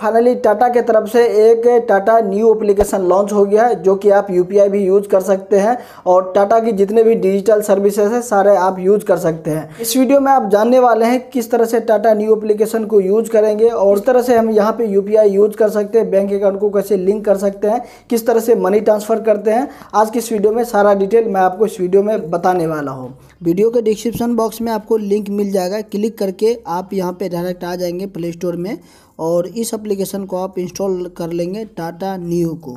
Finally Tata के तरफ से एक टाटा न्यू एप्लीकेशन लॉन्च हो गया है जो कि आप यू भी यूज़ कर सकते हैं और टाटा की जितने भी डिजिटल सर्विसेज हैं सारे आप यूज़ कर सकते हैं इस वीडियो में आप जानने वाले हैं किस तरह से टाटा न्यू एप्लीकेशन को यूज़ करेंगे और उस तरह से हम यहाँ पे यू यूज़ कर सकते हैं बैंक अकाउंट को कैसे लिंक कर सकते हैं किस तरह से मनी ट्रांसफ़र करते हैं आज की इस वीडियो में सारा डिटेल मैं आपको इस वीडियो में बताने वाला हूँ वीडियो के डिस्क्रिप्शन बॉक्स में आपको लिंक मिल जाएगा क्लिक करके आप यहाँ पर डायरेक्ट आ जाएंगे प्ले स्टोर में और इस एप्लीकेशन को आप इंस्टॉल कर लेंगे टाटा न्यू को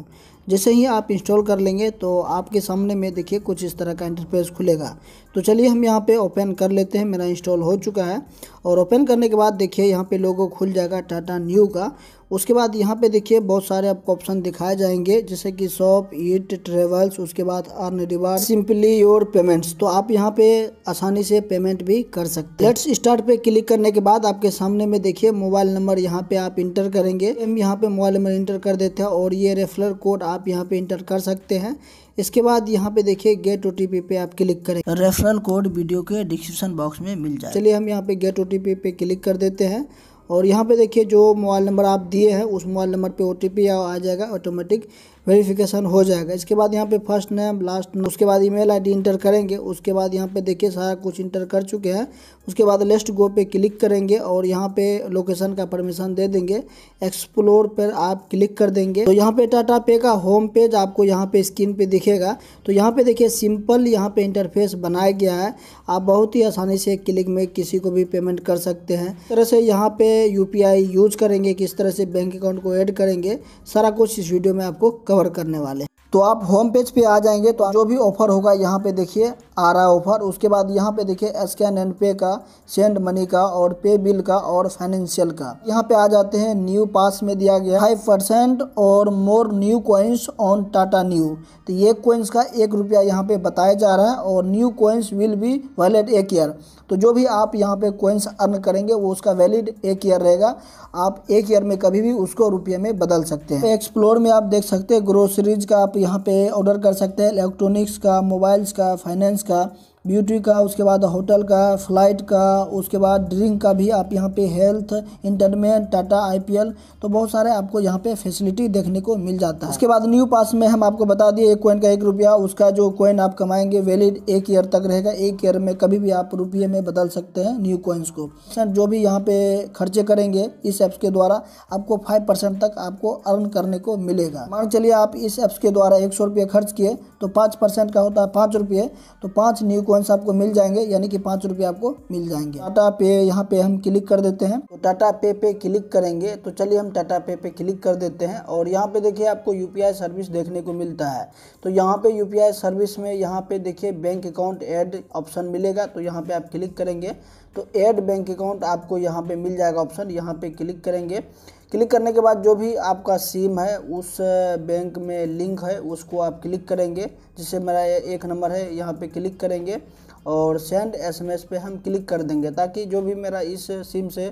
जैसे ही आप इंस्टॉल कर लेंगे तो आपके सामने में देखिए कुछ इस तरह का इंटरफेस खुलेगा तो चलिए हम यहाँ पे ओपन कर लेते हैं मेरा इंस्टॉल हो चुका है और ओपन करने के बाद देखिए यहाँ पे लोगो खुल जाएगा टाटा न्यू का उसके बाद यहाँ पे देखिए बहुत सारे आपको ऑप्शन दिखाए जाएंगे जैसे कि शॉप ईट ट्रेवल्स उसके बाद earn reward simply your payments तो आप यहाँ पे आसानी से पेमेंट भी कर सकते हैं लेट्स स्टार्ट पे क्लिक करने के बाद आपके सामने में देखिए मोबाइल नंबर यहाँ पे आप इंटर करेंगे हम यहाँ पे मोबाइल नंबर इंटर कर देते हैं और ये रेफरल कोड आप यहाँ पे इंटर कर सकते हैं इसके बाद यहाँ पे देखिए गेट ओटीपी पे आप क्लिक करें रेफरल कोड वीडियो के डिस्क्रिप्शन बॉक्स में मिल जाए चलिए हम यहाँ पे गेट ओटीपी पे क्लिक कर देते हैं और यहाँ पे देखिए जो मोबाइल नंबर आप दिए हैं उस मोबाइल नंबर पे ओटीपी आ जाएगा ऑटोमेटिक वेरिफिकेशन हो जाएगा इसके बाद यहाँ पे फर्स्ट नेम लास्ट उसके बाद ईमेल आईडी इंटर करेंगे उसके बाद यहाँ पे देखिए सारा कुछ इंटर कर चुके हैं उसके बाद लेस्ट गो पे क्लिक करेंगे और यहाँ पे लोकेशन का परमिशन दे देंगे एक्सप्लोर पर आप क्लिक कर देंगे तो यहाँ पे टाटा पे का होम पेज आपको यहाँ पे स्क्रीन पे दिखेगा तो यहाँ पे देखिए सिंपल यहाँ पे इंटरफेस बनाया गया है आप बहुत ही आसानी से क्लिक में किसी को भी पेमेंट कर सकते हैं इस तरह से यहाँ पे यू यूज़ करेंगे किस तरह से बैंक अकाउंट को ऐड करेंगे सारा कुछ इस वीडियो में आपको कर कवर करने वाले तो आप होम पेज पे आ जाएंगे तो जो भी ऑफर होगा यहाँ पे देखिए आ रहा है ऑफर उसके बाद यहाँ पे देखिए स्कैन एंड पे का सेंड मनी का और पे बिल का और फाइनेंशियल का यहाँ पे आ जाते हैं न्यू पास में दिया गया फाइव परसेंट और more new coins on Tata Neu तो ये कॉइन्स का एक रुपया यहाँ पे बताया जा रहा है और new coins will be valid एक ईयर तो जो भी आप यहाँ पे कॉइन्स अर्न करेंगे वो उसका वैलिड एक ईयर रहेगा आप एक ईयर में कभी भी उसको रुपये में बदल सकते हैं एक्सप्लोर में आप देख सकते हैं ग्रोसरीज का आप यहाँ पे ऑर्डर कर सकते हैं इलेक्ट्रॉनिक्स का मोबाइल्स का फाइनेंस का ब्यूटी का उसके बाद होटल का फ्लाइट का उसके बाद ड्रिंक का भी आप यहाँ पे हेल्थ इंटरमेंट टाटा आईपीएल तो बहुत सारे आपको यहाँ पे फैसिलिटी देखने को मिल जाता है इसके बाद न्यू पास में हम आपको बता दिए एक कोइन का एक रुपया उसका जो कोइन आप कमाएंगे वैलिड एक ईयर तक रहेगा एक ईयर में कभी भी आप रुपये में बदल सकते हैं न्यू कोइंस को जो भी यहाँ पे खर्चे करेंगे इस एप्स के द्वारा आपको फाइव परसेंट तक आपको अर्न करने को मिलेगा मान चलिए आप इस एप्स के द्वारा एक सौ खर्च किए तो पाँच परसेंट का होता है पाँच रुपये तो पाँच न्यू कॉइन्स आपको मिल जाएंगे यानी कि पाँच रुपये आपको मिल जाएंगे टाटा पे यहाँ पे हम क्लिक कर देते हैं तो टाटा पे पे क्लिक करेंगे तो चलिए हम टाटा पे पे क्लिक कर देते हैं और यहाँ पे देखिए आपको यू सर्विस देखने को मिलता है तो यहाँ पे यू सर्विस में यहाँ पे देखिए बैंक अकाउंट एड ऑप्शन मिलेगा तो यहाँ पे आप क्लिक करेंगे तो एड बैंक अकाउंट आपको यहाँ पे मिल जाएगा ऑप्शन यहाँ पे क्लिक करेंगे क्लिक करने के बाद जो भी आपका सिम है उस बैंक में लिंक है उसको आप क्लिक करेंगे जिससे मेरा एक नंबर है यहाँ पे क्लिक करेंगे और सेंड एसएमएस पे हम क्लिक कर देंगे ताकि जो भी मेरा इस सिम से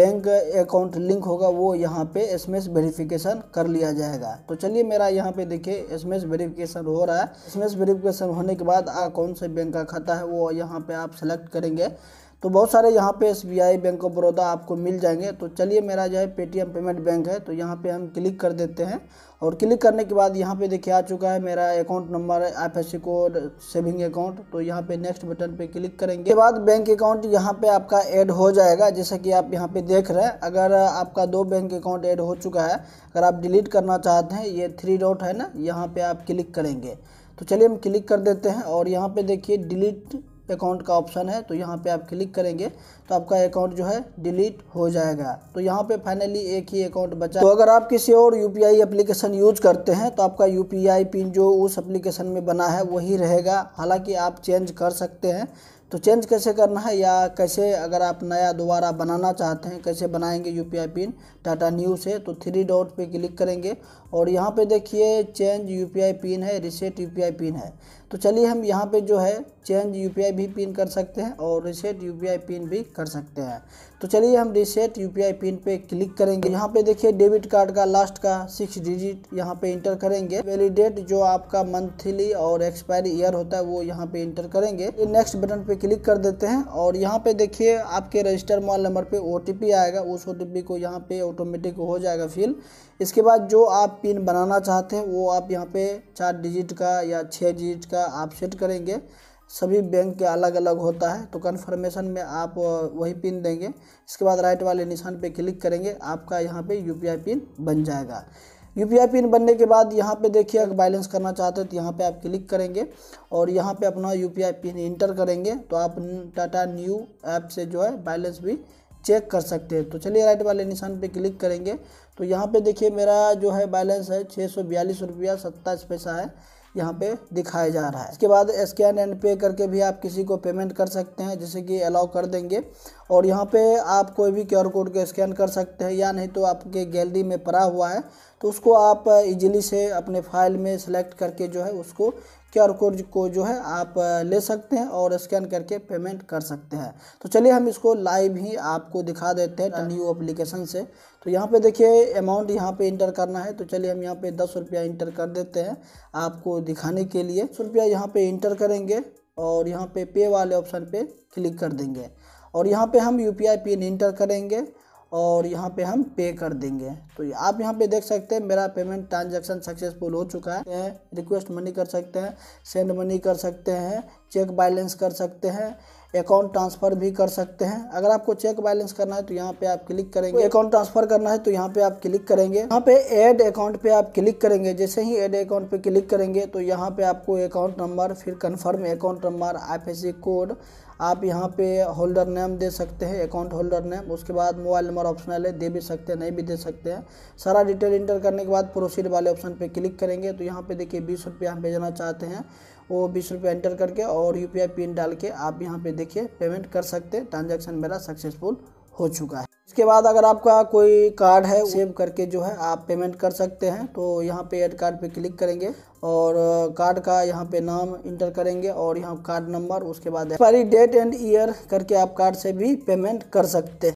बैंक अकाउंट लिंक होगा वो यहाँ पे एस एम वेरिफिकेशन कर लिया जाएगा तो चलिए मेरा यहाँ पे देखिए एस एम वेरिफिकेशन हो रहा है एस एम वेरिफिकेशन होने के बाद आ, कौन से बैंक का खाता है वो यहाँ पे आप सेलेक्ट करेंगे तो बहुत सारे यहाँ पे एस बैंक ऑफ बड़ौदा आपको मिल जाएंगे तो चलिए मेरा जो है पेटीएम पेमेंट बैंक है तो यहाँ पे हम क्लिक कर देते हैं और क्लिक करने के बाद यहाँ पे देखिए आ चुका है मेरा account number F S code saving account तो यहाँ पे नेक्स्ट बटन पे क्लिक करेंगे के बाद बैंक अकाउंट यहाँ पे आपका ऐड हो जाएगा जैसा कि आप यहाँ पे देख रहे हैं अगर आपका दो बैंक अकाउंट ऐड हो चुका है अगर आप डिलीट करना चाहते हैं ये थ्री डॉट है ना यहाँ पर आप क्लिक करेंगे तो चलिए हम क्लिक कर देते हैं और यहाँ पर देखिए डिलीट अकाउंट का ऑप्शन है तो यहाँ पे आप क्लिक करेंगे तो आपका अकाउंट जो है डिलीट हो जाएगा तो यहाँ पे फाइनली एक ही अकाउंट बचा तो अगर आप किसी और यू पी एप्लीकेशन यूज करते हैं तो आपका यू पिन जो उस एप्लीकेशन में बना है वही रहेगा हालाँकि आप चेंज कर सकते हैं तो चेंज कैसे करना है या कैसे अगर आप नया दोबारा बनाना चाहते हैं कैसे बनाएंगे यू पिन टाटा न्यू से तो थ्री डॉट पे क्लिक करेंगे और यहाँ पे देखिए चेंज यू पिन है रिसेट यू पिन है तो चलिए हम यहाँ पे जो है चेंज यूपीआई भी पिन कर सकते हैं और रिसेट यूपीआई पिन भी कर सकते हैं तो चलिए हम रिसेट यूपीआई पिन पे क्लिक करेंगे यहाँ पे देखिए डेबिट कार्ड का लास्ट का सिक्स डिजिट यहाँ पे इंटर करेंगे वैलिडेट जो आपका मंथली और एक्सपायरी ईयर होता है वो यहाँ पे इंटर करेंगे नेक्स्ट बटन पे क्लिक कर देते हैं और यहाँ पे देखिए आपके रजिस्टर मोबाइल नंबर पे ओ आएगा उस ओ को यहाँ पे ऑटोमेटिक हो जाएगा फिल इसके बाद जो आप पिन बनाना चाहते हैं वो आप यहाँ पे चार डिजिट का या छः डिजिट का का आप सेट करेंगे सभी बैंक के अलग अलग होता है तो कन्फर्मेशन में आप वही पिन देंगे इसके बाद राइट वाले निशान पे क्लिक करेंगे आपका यहाँ पे यू पिन बन जाएगा यू पिन बनने के बाद यहाँ पे देखिए अगर बैलेंस करना चाहते हैं तो यहाँ पे आप क्लिक करेंगे और यहाँ पे अपना यू पिन इंटर करेंगे तो आप टाटा न्यू ऐप से जो है बैलेंस भी चेक कर सकते हैं तो चलिए राइट वाले निशान पे क्लिक करेंगे तो यहाँ पे देखिए मेरा जो है बैलेंस है छः सौ बयालीस रुपया सत्ताईस पैसा है यहाँ पे दिखाया जा रहा है इसके बाद स्कैन एंड पे करके भी आप किसी को पेमेंट कर सकते हैं जैसे कि अलाउ कर देंगे और यहाँ पे आप कोई भी क्यूआर कोड को स्कैन कर सकते हैं या नहीं तो आपके गैलरी में पड़ा हुआ है तो उसको आप इजीली से अपने फाइल में सेलेक्ट करके जो है उसको आर कोड को जो है आप ले सकते हैं और स्कैन करके पेमेंट कर सकते हैं तो चलिए हम इसको लाइव ही आपको दिखा देते हैं न्यू हाँ। अप्लीकेशन से तो यहाँ पे देखिए अमाउंट यहाँ पे इंटर करना है तो चलिए हम यहाँ पे दस रुपया इंटर कर देते हैं आपको दिखाने के लिए दस रुपया यहाँ पर इंटर करेंगे और यहाँ पे पे वाले ऑप्शन पर क्लिक कर देंगे और यहाँ पर हम यू पिन इंटर करेंगे और यहाँ पे हम पे कर देंगे तो आप यहाँ पे देख सकते हैं मेरा पेमेंट ट्रांजैक्शन सक्सेसफुल हो चुका है रिक्वेस्ट मनी कर सकते हैं सेंड मनी कर सकते हैं चेक बैलेंस कर सकते हैं अकाउंट ट्रांसफ़र भी कर सकते हैं अगर आपको चेक बैलेंस करना है तो यहाँ पे आप क्लिक करेंगे अकाउंट ट्रांसफ़र करना है तो यहाँ पे आप क्लिक करेंगे यहाँ पे ऐड अकाउंट पे आप क्लिक करेंगे जैसे ही ऐड अकाउंट पे क्लिक करेंगे तो यहाँ पे आपको अकाउंट नंबर फिर confirm account number I code आप यहाँ पे होल्डर नेम दे सकते हैं अकाउंट होल्डर नेम उसके बाद मोबाइल नंबर ऑप्शनल है दे भी सकते हैं नहीं भी दे सकते हैं सारा डिटेल इंटर करने के बाद प्रोसीड वाले ऑप्शन पे क्लिक करेंगे तो यहाँ पे देखिए बीस रुपया हम भेजना चाहते हैं वो बीस रुपया इंटर करके और यू पिन डाल के आप यहाँ पर देखिए पेमेंट कर सकते हैं ट्रांजेक्शन मेरा सक्सेसफुल हो चुका है इसके बाद अगर आपका कोई कार्ड है सेव करके जो है आप पेमेंट कर सकते हैं तो यहाँ पे एड कार्ड पे क्लिक करेंगे और कार्ड का यहाँ पे नाम इंटर करेंगे और यहाँ कार्ड नंबर उसके बाद एक्सपायरी डेट एंड ईयर करके आप कार्ड से भी पेमेंट कर सकते हैं